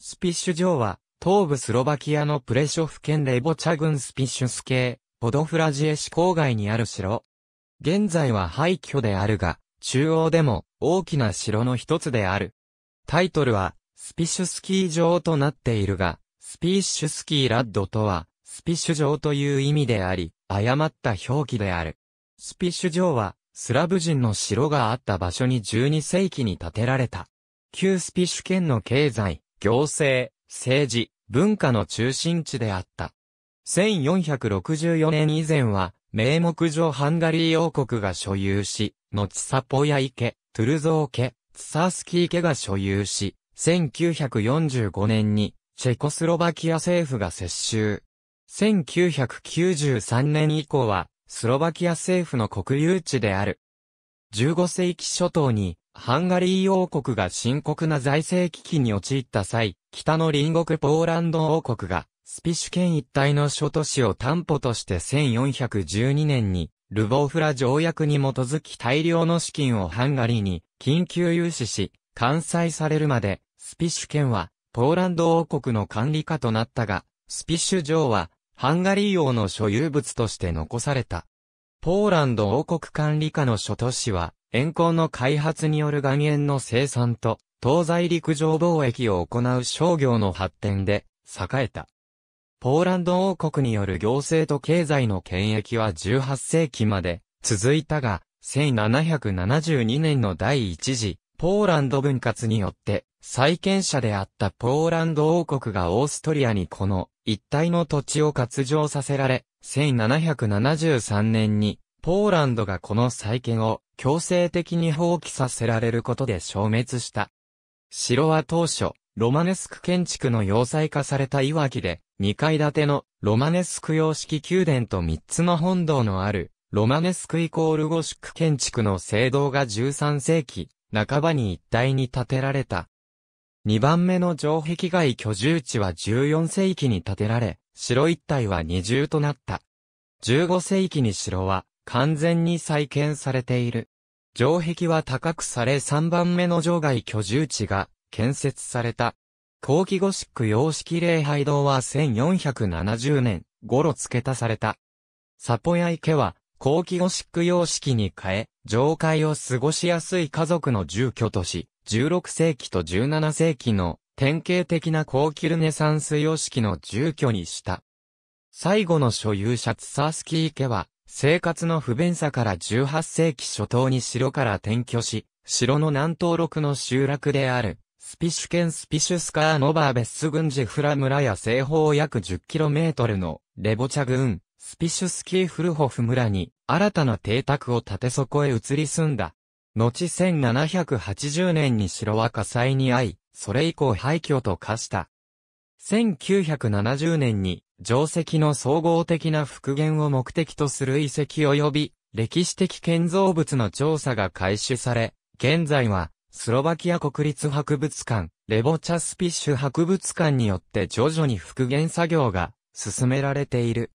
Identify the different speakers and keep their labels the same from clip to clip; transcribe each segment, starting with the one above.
Speaker 1: スピッシュ城は、東部スロバキアのプレショフ県レボチャ郡スピッシュス系、ポドフラジエ市郊外にある城。現在は廃墟であるが、中央でも大きな城の一つである。タイトルは、スピッシュスキー城となっているが、スピッシュスキーラッドとは、スピッシュ城という意味であり、誤った表記である。スピッシュ城は、スラブ人の城があった場所に12世紀に建てられた。旧スピッシュ県の経済、行政、政治、文化の中心地であった。1464年以前は、名目上ハンガリー王国が所有し、後サポヤ池、トゥルゾー家、ツサースキー家が所有し、1945年に、チェコスロバキア政府が接収。1993年以降は、スロバキア政府の国有地である。15世紀初頭に、ハンガリー王国が深刻な財政危機に陥った際、北の隣国ポーランド王国が、スピシュ県一帯の諸都市を担保として1412年に、ルボーフラ条約に基づき大量の資金をハンガリーに緊急融資し、完済されるまで、スピシュ県は、ポーランド王国の管理下となったが、スピシュ城は、ハンガリー王の所有物として残された。ポーランド王国管理下の諸都市は、塩鉱の開発による岩塩の生産と、東西陸上貿易を行う商業の発展で、栄えた。ポーランド王国による行政と経済の権益は18世紀まで続いたが、1772年の第一次、ポーランド分割によって、債権者であったポーランド王国がオーストリアにこの一帯の土地を割譲させられ、1773年に、ポーランドがこの債権を強制的に放棄させられることで消滅した。城は当初、ロマネスク建築の要塞化されたいわきで、2階建てのロマネスク様式宮殿と3つの本堂のある、ロマネスクイコールゴシック建築の聖堂が13世紀、半ばに一体に建てられた。2番目の城壁外居住地は14世紀に建てられ、城一帯は二重となった。15世紀に城は、完全に再建されている。城壁は高くされ3番目の城外居住地が建設された。後期ゴシック様式礼拝堂は1470年頃付け足された。サポヤ池は後期ゴシック様式に変え、上階を過ごしやすい家族の住居とし、16世紀と17世紀の典型的な高級ルネサンス様式の住居にした。最後の所有者ツサースキー家は、生活の不便さから18世紀初頭に城から転居し、城の南東麓の集落である、スピシュ県スピシュスカーノバーベッス郡ジフラ村や西方約 10km のレボチャ郡、スピシュスキーフルホフ村に新たな邸宅を建てそこへ移り住んだ。後1780年に城は火災に遭い、それ以降廃墟と化した。1970年に定石の総合的な復元を目的とする遺跡及び、歴史的建造物の調査が開始され、現在は、スロバキア国立博物館、レボチャスピッシュ博物館によって徐々に復元作業が進められている。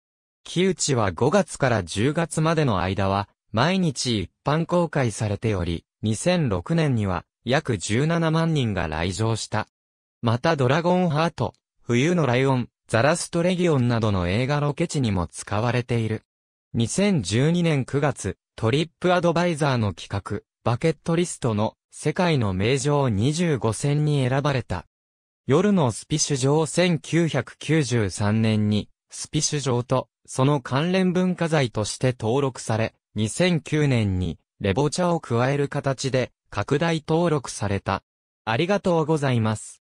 Speaker 1: 木内は5月から10月までの間は、毎日一般公開されており、2006年には約17万人が来場した。またドラゴンハート、冬のライオン、ザラストレギオンなどの映画ロケ地にも使われている。2012年9月、トリップアドバイザーの企画、バケットリストの世界の名城25選に選ばれた。夜のスピシュ城1993年に、スピシュ城とその関連文化財として登録され、2009年にレボチャを加える形で拡大登録された。ありがとうございます。